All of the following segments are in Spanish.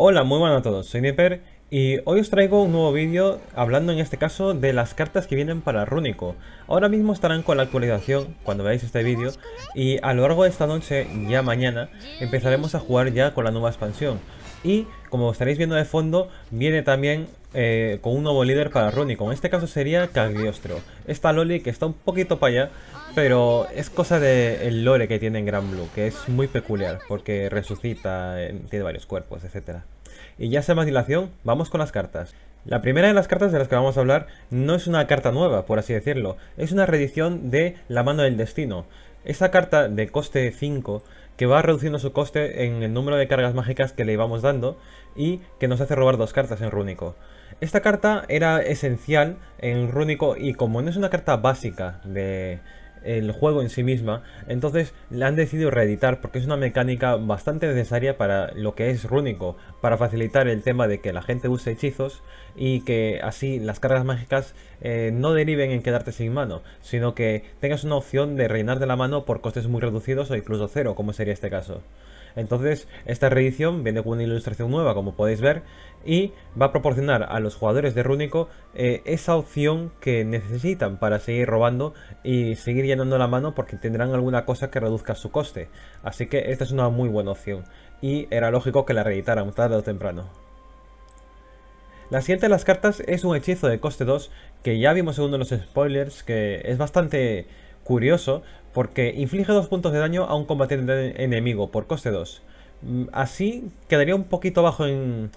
Hola, muy buenas a todos, soy Nipper y hoy os traigo un nuevo vídeo hablando en este caso de las cartas que vienen para Rúnico. Ahora mismo estarán con la actualización cuando veáis este vídeo y a lo largo de esta noche, ya mañana, empezaremos a jugar ya con la nueva expansión. Y como estaréis viendo de fondo, viene también eh, con un nuevo líder para Ronnie. En este caso sería Cagliostro. Esta Loli que está un poquito para allá, pero es cosa del el lore que tiene en Gran Blue, que es muy peculiar, porque resucita, eh, tiene varios cuerpos, etc. Y ya sea más dilación, vamos con las cartas. La primera de las cartas de las que vamos a hablar no es una carta nueva, por así decirlo, es una reedición de La Mano del Destino. Esa carta de coste 5 que va reduciendo su coste en el número de cargas mágicas que le íbamos dando y que nos hace robar dos cartas en Rúnico. Esta carta era esencial en Rúnico y como no es una carta básica de el juego en sí misma, entonces la han decidido reeditar porque es una mecánica bastante necesaria para lo que es Rúnico, para facilitar el tema de que la gente use hechizos y que así las cargas mágicas eh, no deriven en quedarte sin mano, sino que tengas una opción de reinar de la mano por costes muy reducidos o incluso cero, como sería este caso. Entonces, esta reedición viene con una ilustración nueva, como podéis ver, y va a proporcionar a los jugadores de Rúnico eh, esa opción que necesitan para seguir robando y seguir llenando la mano porque tendrán alguna cosa que reduzca su coste. Así que esta es una muy buena opción, y era lógico que la reeditaran tarde o temprano. La siguiente de las cartas es un hechizo de coste 2 que ya vimos en uno de los spoilers que es bastante Curioso, porque inflige 2 puntos de daño a un combatiente enemigo por coste 2. Mm, así quedaría un poquito bajo en,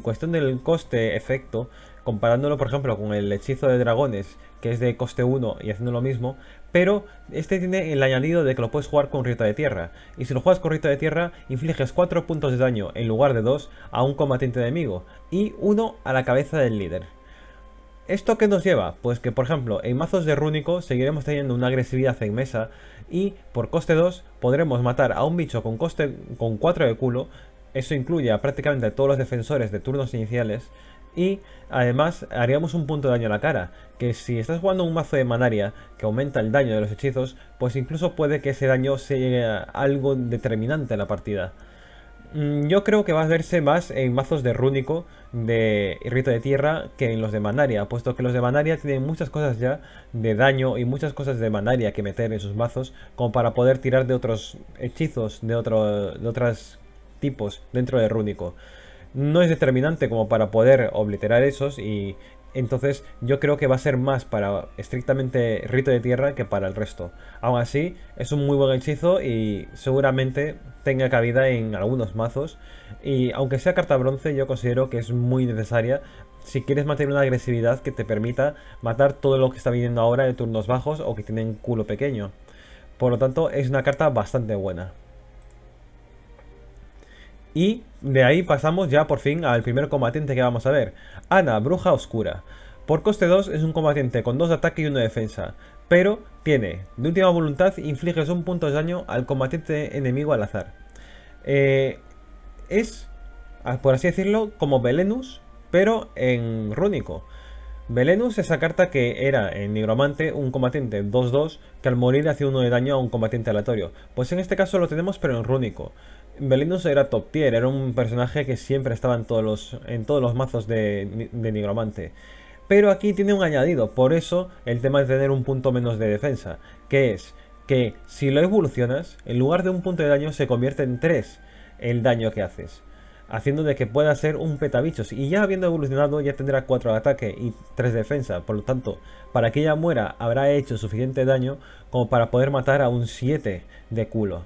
cuestión del coste-efecto, comparándolo por ejemplo con el hechizo de dragones, que es de coste 1 y haciendo lo mismo, pero este tiene el añadido de que lo puedes jugar con rito de Tierra, y si lo juegas con rito de Tierra, infliges 4 puntos de daño en lugar de 2 a un combatiente enemigo, y 1 a la cabeza del líder. ¿Esto qué nos lleva? Pues que, por ejemplo, en mazos de rúnico seguiremos teniendo una agresividad en mesa y por coste 2 podremos matar a un bicho con coste con 4 de culo. Eso incluye a prácticamente todos los defensores de turnos iniciales. Y además haríamos un punto de daño a la cara, que si estás jugando un mazo de manaria que aumenta el daño de los hechizos, pues incluso puede que ese daño sea algo determinante en la partida. Mm, yo creo que va a verse más en mazos de Rúnico, de Rito de Tierra, que en los de Manaria, puesto que los de Manaria tienen muchas cosas ya de daño y muchas cosas de Manaria que meter en sus mazos, como para poder tirar de otros hechizos, de, otro, de otros tipos dentro de Rúnico. No es determinante como para poder obliterar esos y entonces yo creo que va a ser más para estrictamente rito de tierra que para el resto. Aún así, es un muy buen hechizo y seguramente tenga cabida en algunos mazos. Y aunque sea carta bronce, yo considero que es muy necesaria si quieres mantener una agresividad que te permita matar todo lo que está viniendo ahora de turnos bajos o que tienen culo pequeño. Por lo tanto, es una carta bastante buena. Y de ahí pasamos ya por fin al primer combatiente que vamos a ver, Ana, Bruja Oscura. Por coste 2 es un combatiente con 2 de ataque y 1 defensa, pero tiene, de última voluntad, infliges un punto de daño al combatiente enemigo al azar. Eh, es, ah, por así decirlo, como Belenus, pero en rúnico. Belenus es esa carta que era en Nigromante un combatiente 2-2 que al morir hacía uno de daño a un combatiente aleatorio. Pues en este caso lo tenemos pero en rúnico. Belenus era top tier, era un personaje que siempre estaba en todos los, en todos los mazos de, de Nigromante. Pero aquí tiene un añadido, por eso el tema de tener un punto menos de defensa, que es que si lo evolucionas, en lugar de un punto de daño se convierte en 3 el daño que haces haciendo de que pueda ser un petabichos. Y ya habiendo evolucionado, ya tendrá 4 ataque y 3 defensa. Por lo tanto, para que ella muera, habrá hecho suficiente daño como para poder matar a un 7 de culo.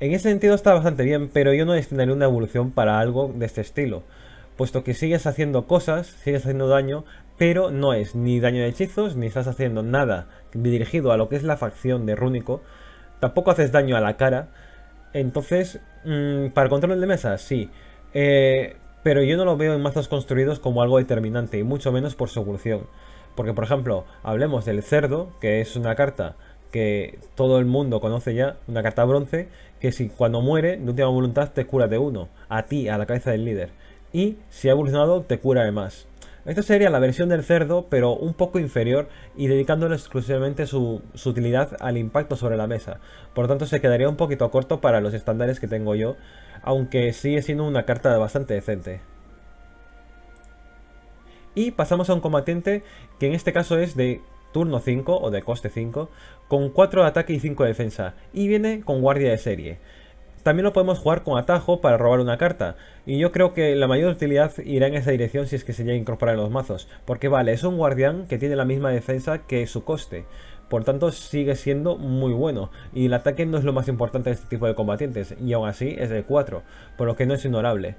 En ese sentido está bastante bien, pero yo no destinaría una evolución para algo de este estilo. Puesto que sigues haciendo cosas, sigues haciendo daño, pero no es ni daño de hechizos, ni estás haciendo nada dirigido a lo que es la facción de Rúnico. Tampoco haces daño a la cara. Entonces, mm, para control de mesa, sí. Eh, pero yo no lo veo en mazos construidos como algo determinante, y mucho menos por su evolución. Porque, por ejemplo, hablemos del cerdo, que es una carta que todo el mundo conoce ya, una carta bronce, que si cuando muere, de última voluntad, te cura de uno, a ti, a la cabeza del líder. Y si ha evolucionado, te cura de más. Esta sería la versión del cerdo, pero un poco inferior y dedicándole exclusivamente su, su, utilidad al impacto sobre la mesa. Por lo tanto, se quedaría un poquito corto para los estándares que tengo yo aunque sigue siendo una carta bastante decente. Y pasamos a un combatiente que en este caso es de turno 5 o de coste 5, con 4 de ataque y 5 de defensa, y viene con guardia de serie. También lo podemos jugar con atajo para robar una carta, y yo creo que la mayor utilidad irá en esa dirección si es que se llega a incorporar en los mazos, porque vale, es un guardián que tiene la misma defensa que su coste, por tanto sigue siendo muy bueno, y el ataque no es lo más importante de este tipo de combatientes, y aún así es de 4, por lo que no es ignorable.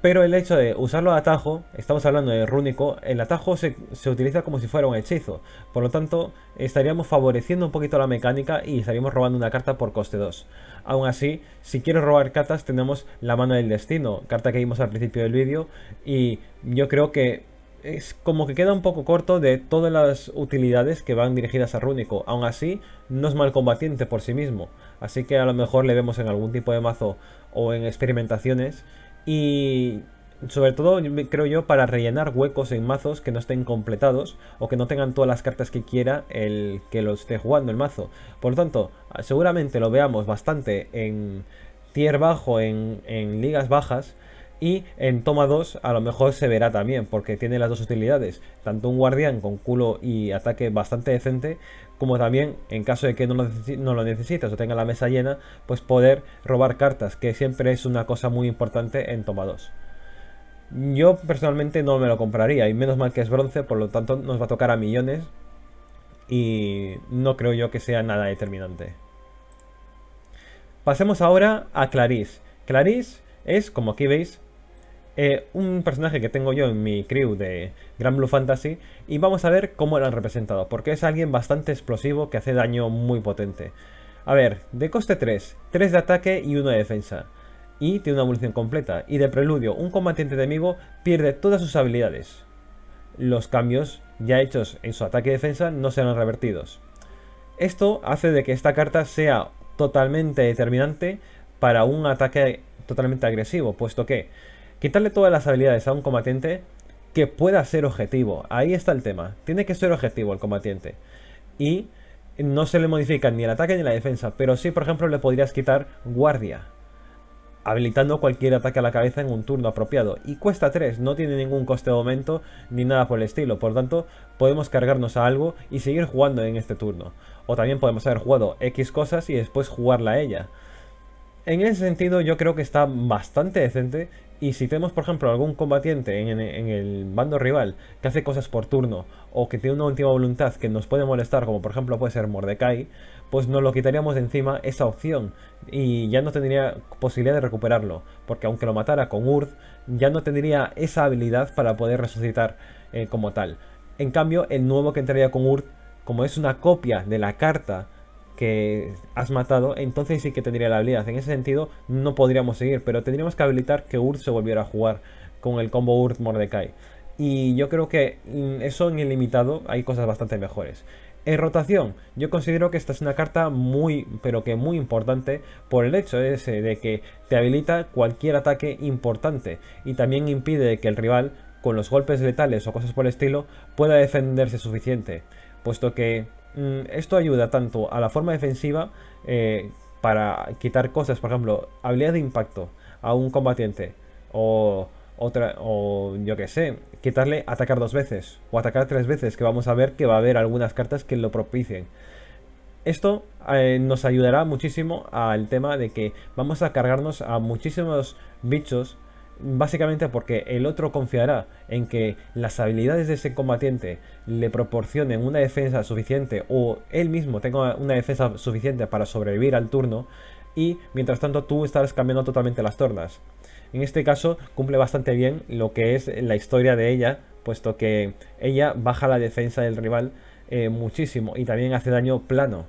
Pero el hecho de usarlo a atajo, estamos hablando de rúnico, el atajo se, se, utiliza como si fuera un hechizo. Por lo tanto, estaríamos favoreciendo un poquito la mecánica y estaríamos robando una carta por coste 2. Aún así, si quieres robar cartas, tenemos la mano del destino, carta que vimos al principio del vídeo. Y yo creo que es como que queda un poco corto de todas las utilidades que van dirigidas a Rúnico. Aún así, no es mal combatiente por sí mismo. Así que a lo mejor le vemos en algún tipo de mazo o en experimentaciones y sobre todo, creo yo, para rellenar huecos en mazos que no estén completados o que no tengan todas las cartas que quiera el que lo esté jugando el mazo. Por lo tanto, ah, seguramente lo veamos bastante en tier bajo, en, en ligas bajas. Y en toma 2 a lo mejor se verá también, porque tiene las dos utilidades, tanto un guardián con culo y ataque bastante decente, como también en caso de que no lo, necesites o tenga la mesa llena, pues poder robar cartas, que siempre es una cosa muy importante en toma 2. Yo personalmente no me lo compraría y menos mal que es bronce, por lo tanto nos va a tocar a millones y no creo yo que sea nada determinante. Pasemos ahora a Clarice. Clarice es, como aquí veis, eh, un personaje que tengo yo en mi crew de Gran Blue Fantasy y vamos a ver cómo lo han representado, porque es alguien bastante explosivo que hace daño muy potente. A ver, de coste 3, 3 de ataque y 1 de defensa. Y tiene una evolución completa. Y de preludio, un combatiente enemigo pierde todas sus habilidades. Los cambios ya hechos en su ataque y defensa no serán revertidos. Esto hace de que esta carta sea totalmente determinante para un ataque totalmente agresivo, puesto que Quitarle todas las habilidades a un combatiente que pueda ser objetivo. Ahí está el tema. Tiene que ser objetivo el combatiente. Y no se le modifica ni el ataque ni la defensa. Pero sí, por ejemplo, le podrías quitar guardia. Habilitando cualquier ataque a la cabeza en un turno apropiado. Y cuesta 3, no tiene ningún coste de aumento ni nada por el estilo. Por lo tanto, podemos cargarnos a algo y seguir jugando en este turno. O también podemos haber jugado X cosas y después jugarla a ella. En ese sentido yo creo que está bastante decente y si tenemos, por ejemplo, algún combatiente en, el bando rival que hace cosas por turno o que tiene una última voluntad que nos puede molestar, como por ejemplo puede ser Mordecai, pues nos lo quitaríamos de encima esa opción y ya no tendría posibilidad de recuperarlo, porque aunque lo matara con Urd, ya no tendría esa habilidad para poder resucitar eh, como tal. En cambio, el nuevo que entraría con Urd, como es una copia de la carta que has matado, entonces sí que tendría la habilidad. En ese sentido, no podríamos seguir, pero tendríamos que habilitar que Urt se volviera a jugar con el combo Urt Mordecai. Y yo creo que mm, eso en ilimitado hay cosas bastante mejores. En rotación, yo considero que esta es una carta muy, pero que muy importante por el hecho ese de que te habilita cualquier ataque importante y también impide que el rival, con los golpes letales o cosas por el estilo, pueda defenderse suficiente, puesto que Mm, esto ayuda tanto a la forma defensiva eh, para quitar cosas, por ejemplo, habilidad de impacto a un combatiente o otra o yo que sé, quitarle atacar dos veces o atacar tres veces, que vamos a ver que va a haber algunas cartas que lo propicien. Esto eh, nos ayudará muchísimo al tema de que vamos a cargarnos a muchísimos bichos básicamente porque el otro confiará en que las habilidades de ese combatiente le proporcionen una defensa suficiente o él mismo tenga una defensa suficiente para sobrevivir al turno y mientras tanto tú estarás cambiando totalmente las tornas. En este caso cumple bastante bien lo que es la historia de ella, puesto que ella baja la defensa del rival eh, muchísimo y también hace daño plano.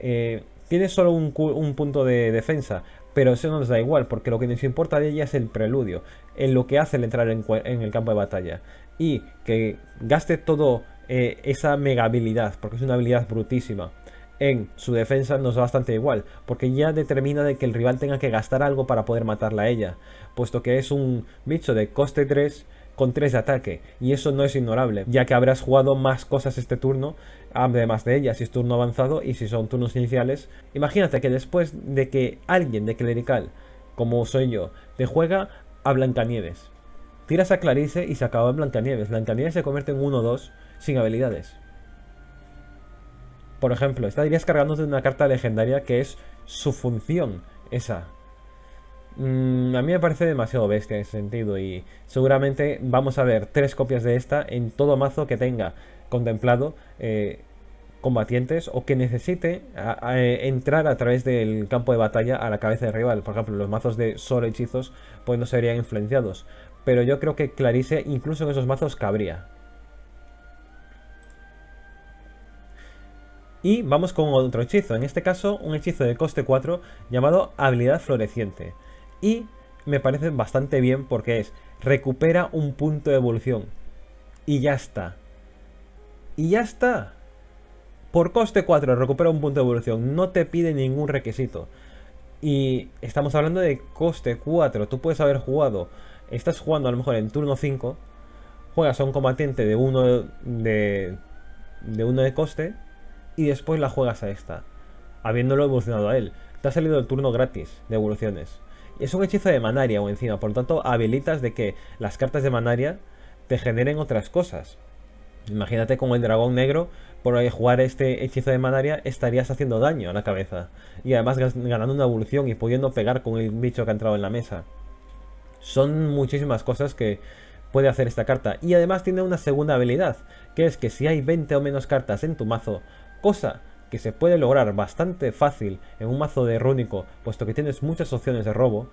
Eh, tiene solo un punto de defensa, pero eso nos da igual, porque lo que nos importa de ella es el preludio, en lo que hace el entrar en, el campo de batalla. Y que gaste todo eh, esa mega habilidad, porque es una habilidad brutísima, en su defensa nos da bastante igual, porque ya determina de que el rival tenga que gastar algo para poder matarla a ella, puesto que es un bicho de coste 3 con 3 de ataque, y eso no es ignorable, ya que habrás jugado más cosas este turno, además de ellas, si es turno avanzado y si son turnos iniciales. Imagínate que después de que alguien de clerical, como soy yo, te juega a Blancanieves. Tiras a Clarice y se acaba Blancanieves. Blancanieves se convierte en 1-2 sin habilidades. Por ejemplo, estarías cargándote una carta legendaria que es su función, esa. Mm, a mí me parece demasiado bestia en ese sentido y seguramente vamos a ver tres copias de esta en todo mazo que tenga contemplado eh, combatientes o que necesite eh, entrar a través del campo de batalla a la cabeza de rival. Por ejemplo, los mazos de solo hechizos pues no serían influenciados. Pero yo creo que Clarice incluso en esos mazos cabría. Y vamos con otro hechizo, en este caso un hechizo de coste 4 llamado Habilidad Floreciente y me parece bastante bien porque es recupera un punto de evolución y ya está. Y ya está. Por coste 4 recupera un punto de evolución, no te pide ningún requisito. Y estamos hablando de coste 4, tú puedes haber jugado, estás jugando a lo mejor en turno 5, juegas a un combatiente de uno de, de uno de coste y después la juegas a esta, habiéndolo evolucionado a él. Te ha salido el turno gratis de evoluciones. Es un hechizo de Manaria o encima, por lo tanto habilitas de que las cartas de Manaria te generen otras cosas. Imagínate con el dragón negro, por jugar este hechizo de Manaria estarías haciendo daño a la cabeza. Y además ganando una evolución y pudiendo pegar con el bicho que ha entrado en la mesa. Son muchísimas cosas que puede hacer esta carta. Y además tiene una segunda habilidad, que es que si hay 20 o menos cartas en tu mazo, cosa que se puede lograr bastante fácil en un mazo de rúnico, puesto que tienes muchas opciones de robo,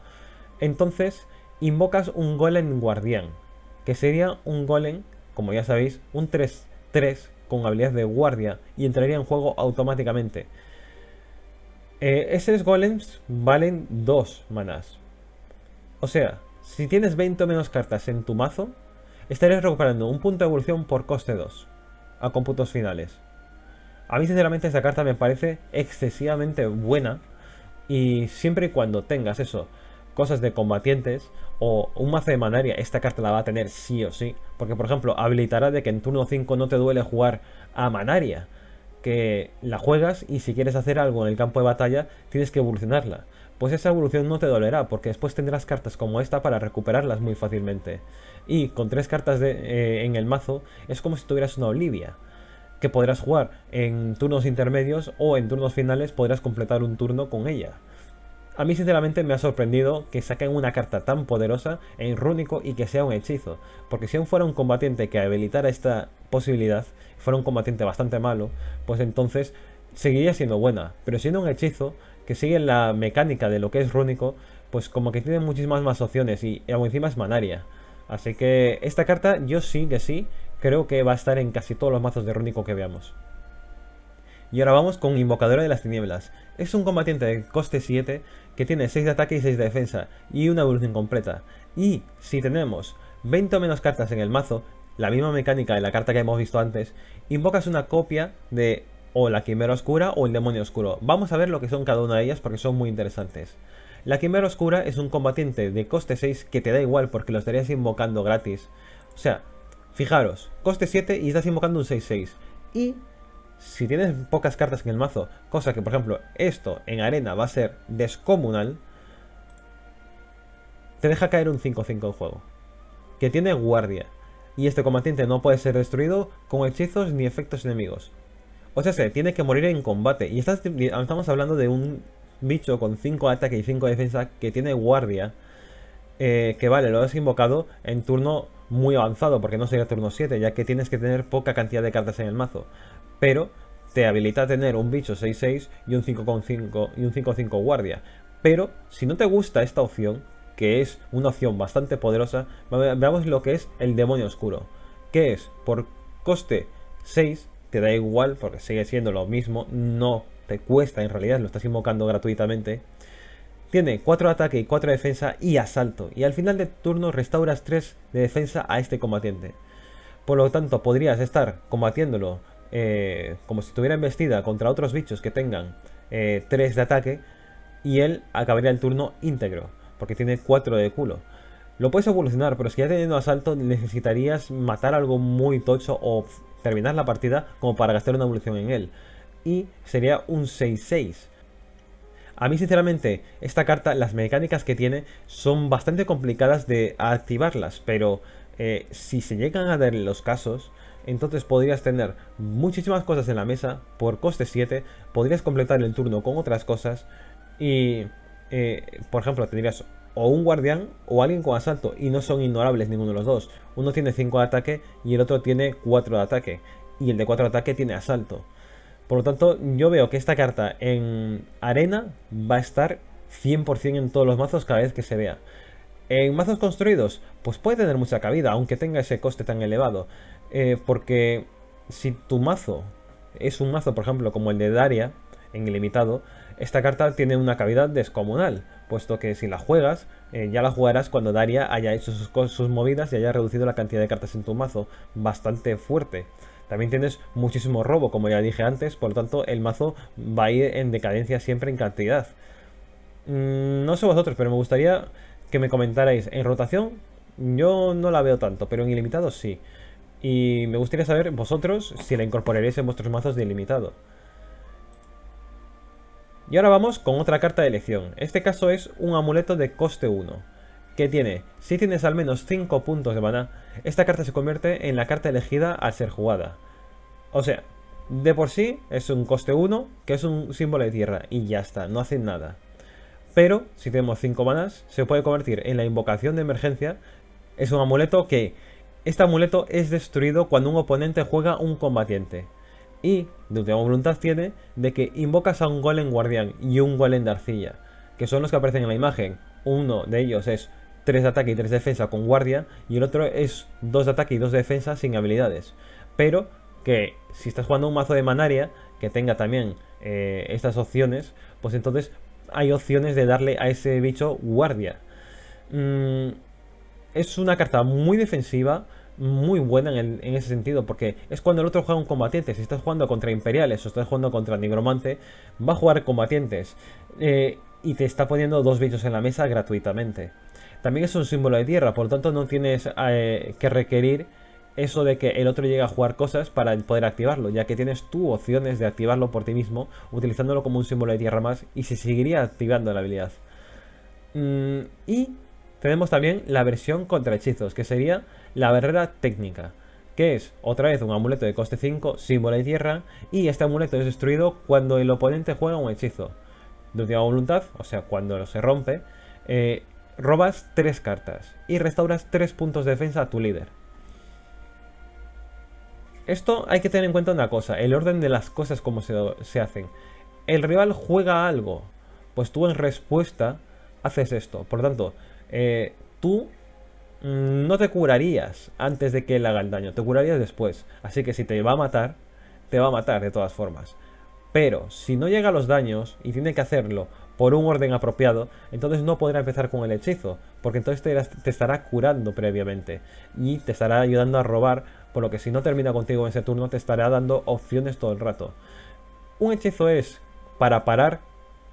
entonces invocas un golem guardián, que sería un golem, como ya sabéis, un 3-3 con habilidad de guardia y entraría en juego automáticamente. Eh, esos golems valen 2 manas O sea, si tienes 20 o menos cartas en tu mazo, estarías recuperando un punto de evolución por coste 2, a cómputos finales. A mí sinceramente esta carta me parece excesivamente buena y siempre y cuando tengas eso, cosas de combatientes o un mazo de manaria, esta carta la va a tener sí o sí. Porque por ejemplo, habilitará de que en turno 5 no te duele jugar a manaria. Que la juegas y si quieres hacer algo en el campo de batalla, tienes que evolucionarla. Pues esa evolución no te dolerá, porque después tendrás cartas como esta para recuperarlas muy fácilmente. Y con tres cartas eh, en el mazo, es como si tuvieras una Olivia que podrás jugar en turnos intermedios o en turnos finales podrás completar un turno con ella. A mí sinceramente me ha sorprendido que saquen una carta tan poderosa en rúnico y que sea un hechizo, porque si aún fuera un combatiente que habilitara esta posibilidad, fuera un combatiente bastante malo, pues entonces seguiría siendo buena, pero siendo un hechizo que sigue la mecánica de lo que es rúnico, pues como que tiene muchísimas más opciones y aún encima es manaria. Así que esta carta yo sí que sí creo que va a estar en casi todos los mazos de Rúnico que veamos. Y ahora vamos con Invocadora de las Tinieblas. Es un combatiente de coste 7 que tiene 6 de ataque y 6 de defensa y una evolución completa. Y si tenemos 20 o menos cartas en el mazo, la misma mecánica de la carta que hemos visto antes, invocas una copia de o la Quimera Oscura o el Demonio Oscuro. Vamos a ver lo que son cada una de ellas porque son muy interesantes. La Quimera Oscura es un combatiente de coste 6 que te da igual porque lo estarías invocando gratis. O sea, Fijaros, coste 7 y estás invocando un 6-6. Y si tienes pocas cartas en el mazo, cosa que por ejemplo esto en arena va a ser descomunal, te deja caer un 5-5 en juego, que tiene guardia, y este combatiente no puede ser destruido con hechizos ni efectos enemigos. O sea, se tiene que morir en combate, y estamos hablando de un bicho con 5 ataque y 5 defensa que tiene guardia, eh, que vale, lo has invocado en turno muy avanzado, porque no sería turno 7, ya que tienes que tener poca cantidad de cartas en el mazo. Pero te habilita a tener un bicho 6-6 y un 5-5 y un 5-5 guardia. Pero si no te gusta esta opción, que es una opción bastante poderosa, veamos lo que es el demonio oscuro. Que es por coste 6, te da igual porque sigue siendo lo mismo, no te cuesta en realidad, lo estás invocando gratuitamente tiene 4 de ataque y 4 de defensa y asalto, y al final de turno restauras 3 de defensa a este combatiente. Por lo tanto, podrías estar combatiéndolo eh, como si estuviera embestida contra otros bichos que tengan 3 eh, de ataque, y él acabaría el turno íntegro, porque tiene 4 de culo. Lo puedes evolucionar, pero si ya teniendo asalto necesitarías matar algo muy tocho o terminar la partida como para gastar una evolución en él. Y sería un 6-6. A mí sinceramente, esta carta, las mecánicas que tiene son bastante complicadas de activarlas, pero eh, si se llegan a dar los casos, entonces podrías tener muchísimas cosas en la mesa por coste 7, podrías completar el turno con otras cosas y, eh, por ejemplo, tendrías o un guardián o alguien con asalto y no son ignorables ninguno de los dos. Uno tiene 5 de ataque y el otro tiene 4 de ataque y el de 4 de ataque tiene asalto. Por lo tanto, yo veo que esta carta en arena va a estar 100% en todos los mazos cada vez que se vea. En mazos construidos, pues puede tener mucha cabida, aunque tenga ese coste tan elevado. Eh, porque si tu mazo es un mazo, por ejemplo, como el de Daria, en ilimitado, esta carta tiene una cabida descomunal, puesto que si la juegas, eh, ya la jugarás cuando Daria haya hecho sus movidas y haya reducido la cantidad de cartas en tu mazo bastante fuerte. También tienes muchísimo robo, como ya dije antes, por lo tanto el mazo va a ir en decadencia siempre en cantidad. Mm, no sé vosotros, pero me gustaría que me comentarais en rotación. Yo no la veo tanto, pero en ilimitado sí. Y me gustaría saber vosotros si la incorporaréis en vuestros mazos de ilimitado. Y ahora vamos con otra carta de elección. Este caso es un amuleto de coste 1 que tiene, si tienes al menos 5 puntos de maná, esta carta se convierte en la carta elegida al ser jugada. O sea, de por sí es un coste 1, que es un símbolo de tierra, y ya está, no hacen nada. Pero, si tenemos 5 manas se puede convertir en la invocación de emergencia. Es un amuleto que... Este amuleto es destruido cuando un oponente juega un combatiente. Y, de última voluntad tiene, de que invocas a un golem guardián y un golem de arcilla, que son los que aparecen en la imagen. Uno de ellos es 3 de ataque y 3 de defensa con guardia, y el otro es 2 de ataque y 2 de defensa sin habilidades. Pero que si estás jugando un mazo de manaria, que tenga también eh, estas opciones, pues entonces hay opciones de darle a ese bicho guardia. Mm, es una carta muy defensiva, muy buena en, ese sentido, porque es cuando el otro juega un combatiente. Si estás jugando contra imperiales o estás jugando contra nigromante, va a jugar combatientes eh, y te está poniendo dos bichos en la mesa gratuitamente. También es un símbolo de tierra, por lo tanto no tienes eh, que requerir eso de que el otro llegue a jugar cosas para poder activarlo, ya que tienes tú opciones de activarlo por ti mismo, utilizándolo como un símbolo de tierra más, y se seguiría activando la habilidad. Mm, y tenemos también la versión contra hechizos, que sería la barrera técnica, que es otra vez un amuleto de coste 5, símbolo de tierra, y este amuleto es destruido cuando el oponente juega un hechizo. De última voluntad, o sea, cuando se rompe, eh, robas 3 cartas y restauras 3 puntos de defensa a tu líder. Esto hay que tener en cuenta una cosa, el orden de las cosas como se, hacen. El rival juega algo, pues tú en respuesta haces esto. Por tanto, eh, tú mm, no te curarías antes de que él haga el daño, te curarías después. Así que si te va a matar, te va a matar de todas formas. Pero si no llega a los daños y tiene que hacerlo por un orden apropiado, entonces no podrá empezar con el hechizo, porque entonces te, estará curando previamente y te estará ayudando a robar, por lo que si no termina contigo en ese turno te estará dando opciones todo el rato. Un hechizo es para parar,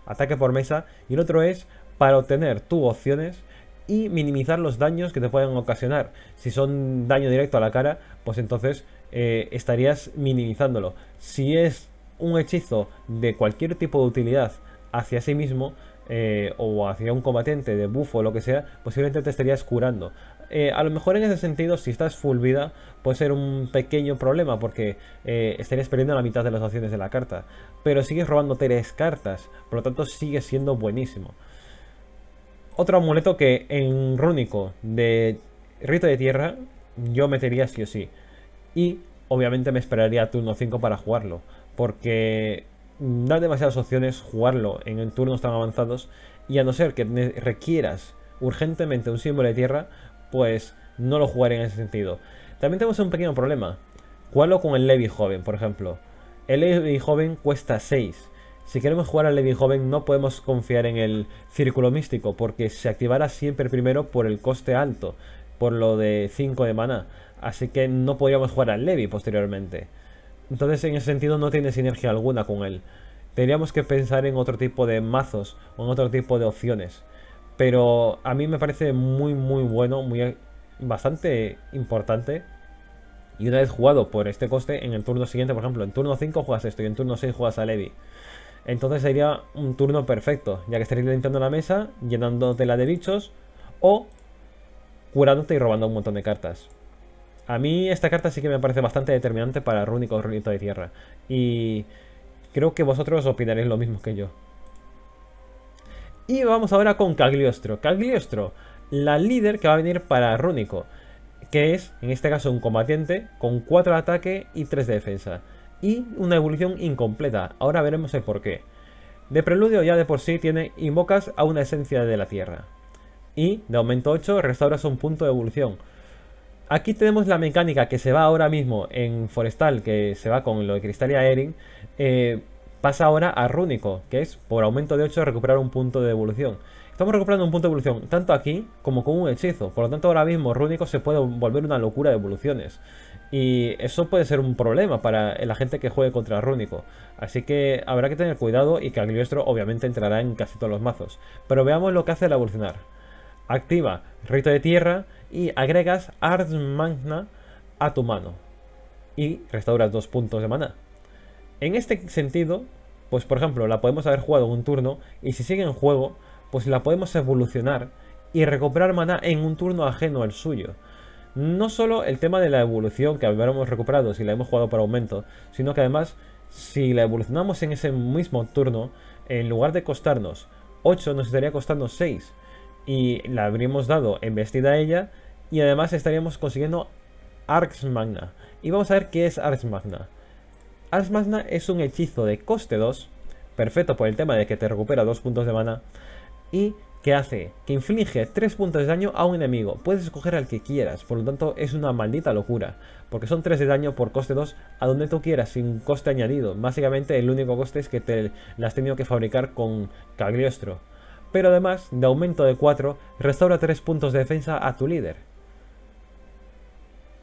ataque por mesa, y el otro es para obtener tus opciones y minimizar los daños que te puedan ocasionar. Si son daño directo a la cara, pues entonces eh, estarías minimizándolo. Si es un hechizo de cualquier tipo de utilidad, hacia sí mismo eh, o hacia un combatiente de buffo o lo que sea, posiblemente te estarías curando. Eh, a lo mejor en ese sentido, si estás full vida, puede ser un pequeño problema porque eh, estarías perdiendo la mitad de las opciones de la carta. Pero sigues robando tres cartas, por lo tanto sigue siendo buenísimo. Otro amuleto que en rúnico de rito de tierra yo metería sí o sí. Y obviamente me esperaría turno 5 para jugarlo. Porque dar demasiadas opciones, jugarlo en turnos tan avanzados y a no ser que requieras urgentemente un símbolo de tierra, pues no lo jugaré en ese sentido. También tenemos un pequeño problema. Jugarlo con el Levi joven, por ejemplo. El Levi joven cuesta 6. Si queremos jugar al Levi joven no podemos confiar en el círculo místico porque se activará siempre primero por el coste alto, por lo de 5 de mana. Así que no podríamos jugar al Levi posteriormente. Entonces en ese sentido no tiene sinergia alguna con él. Tendríamos que pensar en otro tipo de mazos o en otro tipo de opciones. Pero a mí me parece muy muy bueno, muy bastante importante. Y una vez jugado por este coste, en el turno siguiente, por ejemplo, en turno 5 juegas esto y en turno 6 juegas a Levi. Entonces sería un turno perfecto, ya que estarías limpiando la mesa, llenándote la de bichos o curándote y robando un montón de cartas. A mí esta carta sí que me parece bastante determinante para Rúnico Runito de Tierra. Y creo que vosotros opinaréis lo mismo que yo. Y vamos ahora con Cagliostro. Cagliostro, la líder que va a venir para Rúnico. Que es, en este caso, un combatiente con 4 de ataque y 3 de defensa. Y una evolución incompleta. Ahora veremos el porqué. De preludio ya de por sí tiene invocas a una esencia de la tierra. Y de aumento 8 restauras un punto de evolución Aquí tenemos la mecánica que se va ahora mismo en Forestal, que se va con lo de Cristalia y eh, pasa ahora a Rúnico, que es por aumento de 8 recuperar un punto de evolución. Estamos recuperando un punto de evolución tanto aquí como con un hechizo. Por lo tanto, ahora mismo Rúnico se puede volver una locura de evoluciones. Y eso puede ser un problema para la gente que juegue contra Rúnico. Así que habrá que tener cuidado y que Cagliostro obviamente entrará en casi todos los mazos. Pero veamos lo que hace al evolucionar. Activa Rito de Tierra y agregas Ars Magna a tu mano y restauras dos puntos de maná. En este sentido, pues por ejemplo, la podemos haber jugado en un turno y si sigue en juego, pues la podemos evolucionar y recuperar maná en un turno ajeno al suyo. No solo el tema de la evolución que habíamos recuperado si la hemos jugado por aumento, sino que además si la evolucionamos en ese mismo turno, en lugar de costarnos 8 nos estaría costando 6 y la habríamos dado embestida a ella y además estaríamos consiguiendo Arx Magna. Y vamos a ver qué es Arx Magna. Arx Magna es un hechizo de coste 2, perfecto por el tema de que te recupera 2 puntos de mana, y que hace que inflige 3 puntos de daño a un enemigo. Puedes escoger al que quieras, por lo tanto es una maldita locura, porque son 3 de daño por coste 2 a donde tú quieras, sin coste añadido. Básicamente el único coste es que te las has tenido que fabricar con Cagliostro pero además de aumento de 4, restaura 3 puntos de defensa a tu líder.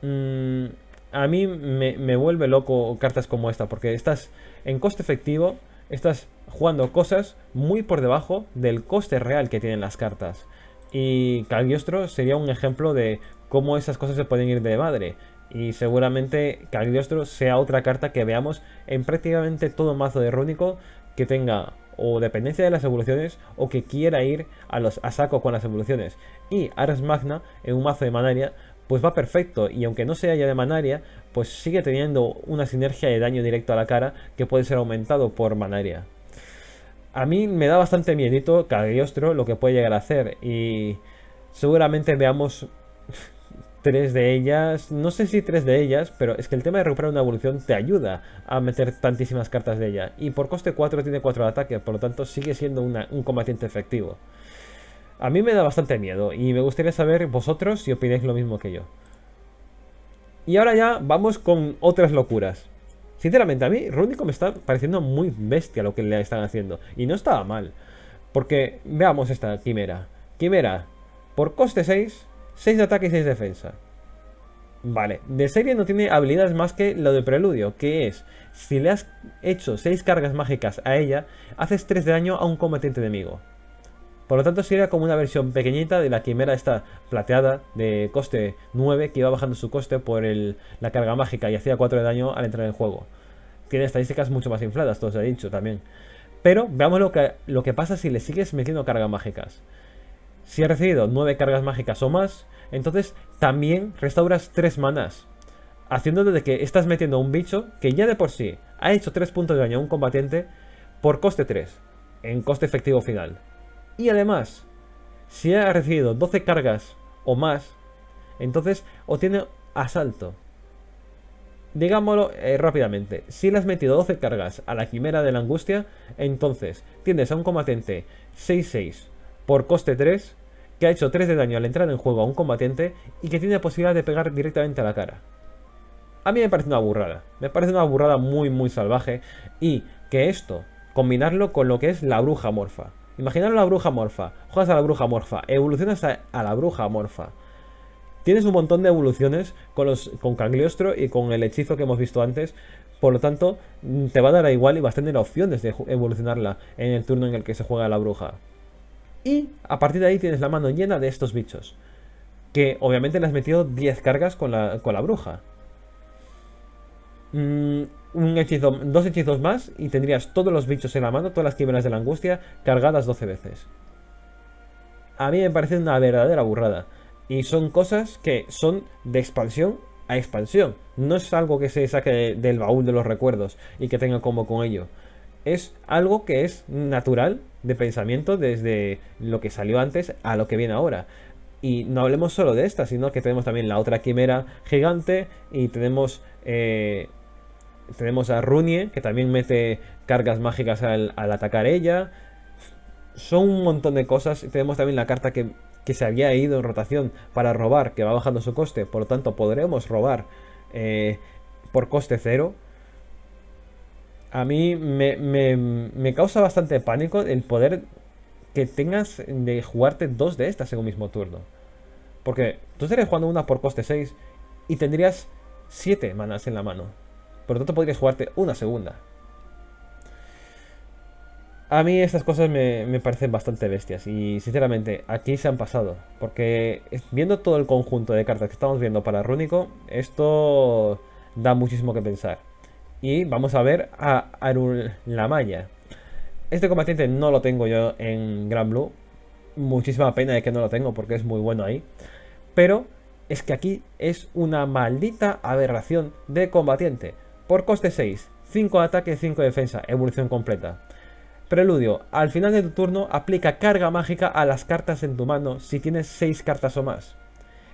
Mm, a mí me, vuelve loco cartas como esta, porque estás en coste efectivo, estás jugando cosas muy por debajo del coste real que tienen las cartas. Y Caldiostro sería un ejemplo de cómo esas cosas se pueden ir de madre. Y seguramente Caldiostro sea otra carta que veamos en prácticamente todo mazo de rúnico que tenga o dependencia de las evoluciones o que quiera ir a, los, a saco con las evoluciones. Y Ars Magna en un mazo de Manaria pues va perfecto y aunque no sea ya de Manaria pues sigue teniendo una sinergia de daño directo a la cara que puede ser aumentado por Manaria. A mí me da bastante miedito Cagliostro lo que puede llegar a hacer y seguramente veamos Tres de ellas, no sé si tres de ellas, pero es que el tema de recuperar una evolución te ayuda a meter tantísimas cartas de ella. Y por coste 4 tiene 4 de ataque, por lo tanto sigue siendo un combatiente efectivo. A mí me da bastante miedo y me gustaría saber vosotros si opináis lo mismo que yo. Y ahora ya vamos con otras locuras. Sinceramente, a mí Runico me está pareciendo muy bestia lo que le están haciendo. Y no estaba mal. Porque veamos esta quimera. Quimera, por coste 6, 6 de ataque y 6 de defensa. Vale, de serie no tiene habilidades más que lo de preludio, que es, si le has hecho 6 cargas mágicas a ella, haces 3 de daño a un combatiente enemigo. Por lo tanto sería como una versión pequeñita de la quimera esta plateada de coste 9 que iba bajando su coste por el, la carga mágica y hacía 4 de daño al entrar en el juego. Tiene estadísticas mucho más infladas, todo se ha dicho también. Pero veamos lo que, lo que pasa si le sigues metiendo cargas mágicas. Si ha recibido 9 cargas mágicas o más, entonces también restauras 3 manas, haciéndote de que estás metiendo a un bicho que ya de por sí ha hecho 3 puntos de daño a un combatiente por coste 3, en coste efectivo final. Y además, si ha recibido 12 cargas o más, entonces obtiene asalto. Digámoslo eh, rápidamente, si le has metido 12 cargas a la quimera de la angustia, entonces tienes a un combatiente 6-6 por coste 3 que ha hecho 3 de daño al entrar en juego a un combatiente y que tiene la posibilidad de pegar directamente a la cara. A mí me parece una burrada, me parece una burrada muy muy salvaje y que esto, combinarlo con lo que es la bruja morfa. imaginar la bruja morfa, juegas a la bruja morfa, evolucionas a, la bruja morfa. Tienes un montón de evoluciones con, los, con Cagliostro y con el hechizo que hemos visto antes, por lo tanto, te va a dar igual y vas a tener opciones de evolucionarla en el turno en el que se juega la bruja. Y a partir de ahí tienes la mano llena de estos bichos. Que obviamente le has metido 10 cargas con la, bruja. Mm, un hechizo, dos hechizos más y tendrías todos los bichos en la mano, todas las quimeras de la angustia, cargadas 12 veces. A mí me parece una verdadera burrada. Y son cosas que son de expansión a expansión. No es algo que se saque del baúl de los recuerdos y que tenga como con ello. Es algo que es natural de pensamiento desde lo que salió antes a lo que viene ahora. Y no hablemos solo de esta, sino que tenemos también la otra quimera gigante y tenemos... Eh, tenemos a Runie, que también mete cargas mágicas al, atacar ella. Son un montón de cosas. Tenemos también la carta que, que, se había ido en rotación para robar, que va bajando su coste. Por lo tanto, podremos robar eh, por coste cero a mí me, me, me, causa bastante pánico el poder que tengas de jugarte dos de estas en un mismo turno. Porque tú estarías jugando una por coste 6 y tendrías 7 manas en la mano. Por lo tanto podrías jugarte una segunda. A mí estas cosas me, me parecen bastante bestias y sinceramente aquí se han pasado. Porque viendo todo el conjunto de cartas que estamos viendo para Rúnico, esto da muchísimo que pensar. Y vamos a ver a Arul Lamaya. Este combatiente no lo tengo yo en Gran Blue. Muchísima pena de que no lo tengo porque es muy bueno ahí. Pero es que aquí es una maldita aberración de combatiente. Por coste 6, 5 ataque, 5 defensa, evolución completa. Preludio. Al final de tu turno aplica carga mágica a las cartas en tu mano si tienes 6 cartas o más.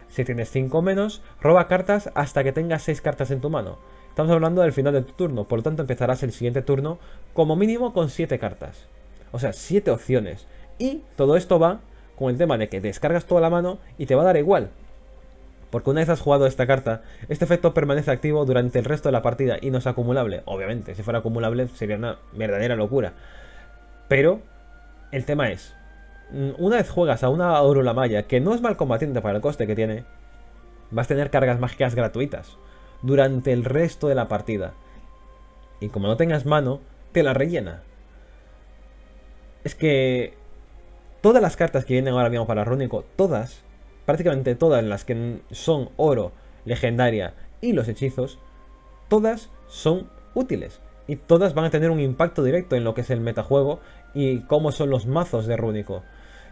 Si tienes 5 menos, roba cartas hasta que tengas 6 cartas en tu mano. Estamos hablando del final de tu turno, por lo tanto empezarás el siguiente turno como mínimo con 7 cartas. O sea, 7 opciones. Y todo esto va con el tema de que descargas toda la mano y te va a dar igual. Porque una vez has jugado esta carta, este efecto permanece activo durante el resto de la partida y no es acumulable. Obviamente, si fuera acumulable sería una verdadera locura. Pero el tema es, mm, una vez juegas a una la Maya, que no es mal combatiente para el coste que tiene, vas a tener cargas mágicas gratuitas durante el resto de la partida. Y como no tengas mano, te la rellena. Es que todas las cartas que vienen ahora mismo para Rúnico, todas, prácticamente todas las que son oro, legendaria y los hechizos, todas son útiles. Y todas van a tener un impacto directo en lo que es el metajuego y cómo son los mazos de Rúnico.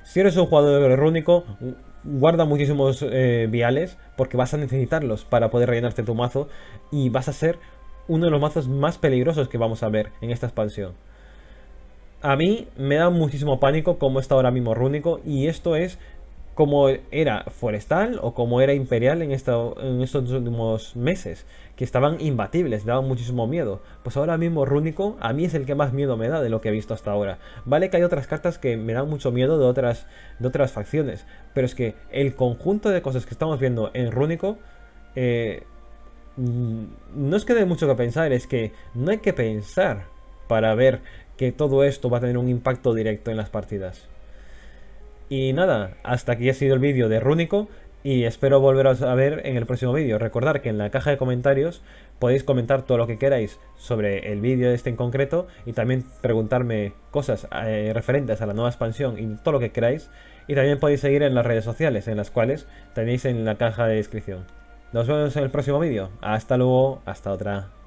Si eres un jugador de Rúnico, guarda muchísimos eh, viales porque vas a necesitarlos para poder rellenarte tu mazo y vas a ser uno de los mazos más peligrosos que vamos a ver en esta expansión. A mí me da muchísimo pánico como está ahora mismo Rúnico y esto es como era Forestal o como era Imperial en, estos últimos meses, que estaban imbatibles, daban muchísimo miedo. Pues ahora mismo Rúnico a mí es el que más miedo me da de lo que he visto hasta ahora. Vale que hay otras cartas que me dan mucho miedo de otras, de otras facciones, pero es que el conjunto de cosas que estamos viendo en Rúnico... Eh, no es que dé mucho que pensar, es que no hay que pensar para ver que todo esto va a tener un impacto directo en las partidas. Y nada, hasta aquí ha sido el vídeo de Rúnico y espero volveros a ver en el próximo vídeo. Recordar que en la caja de comentarios podéis comentar todo lo que queráis sobre el vídeo este en concreto y también preguntarme cosas eh, referentes a la nueva expansión y todo lo que queráis. Y también podéis seguir en las redes sociales, en las cuales tenéis en la caja de descripción. Nos vemos en el próximo vídeo. Hasta luego, hasta otra.